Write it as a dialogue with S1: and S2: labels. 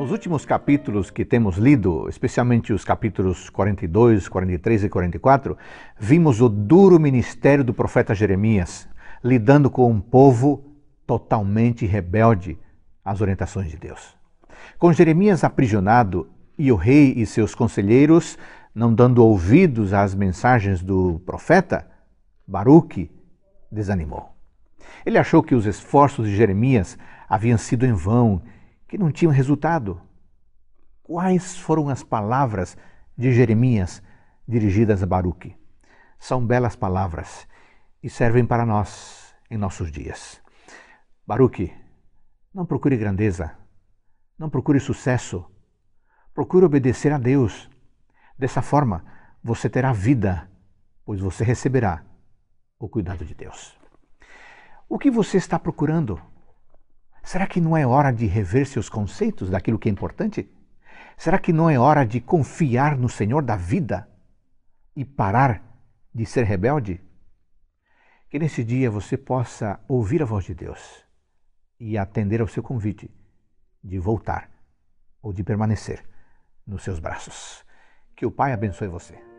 S1: Nos últimos capítulos que temos lido, especialmente os capítulos 42, 43 e 44, vimos o duro ministério do profeta Jeremias, lidando com um povo totalmente rebelde às orientações de Deus. Com Jeremias aprisionado e o rei e seus conselheiros não dando ouvidos às mensagens do profeta, Baruque desanimou. Ele achou que os esforços de Jeremias haviam sido em vão que não tinham resultado. Quais foram as palavras de Jeremias dirigidas a Baruque? São belas palavras e servem para nós em nossos dias. Baruque, não procure grandeza, não procure sucesso, procure obedecer a Deus. Dessa forma, você terá vida, pois você receberá o cuidado de Deus. O que você está procurando? Será que não é hora de rever seus conceitos daquilo que é importante? Será que não é hora de confiar no Senhor da vida e parar de ser rebelde? Que nesse dia você possa ouvir a voz de Deus e atender ao seu convite de voltar ou de permanecer nos seus braços. Que o Pai abençoe você.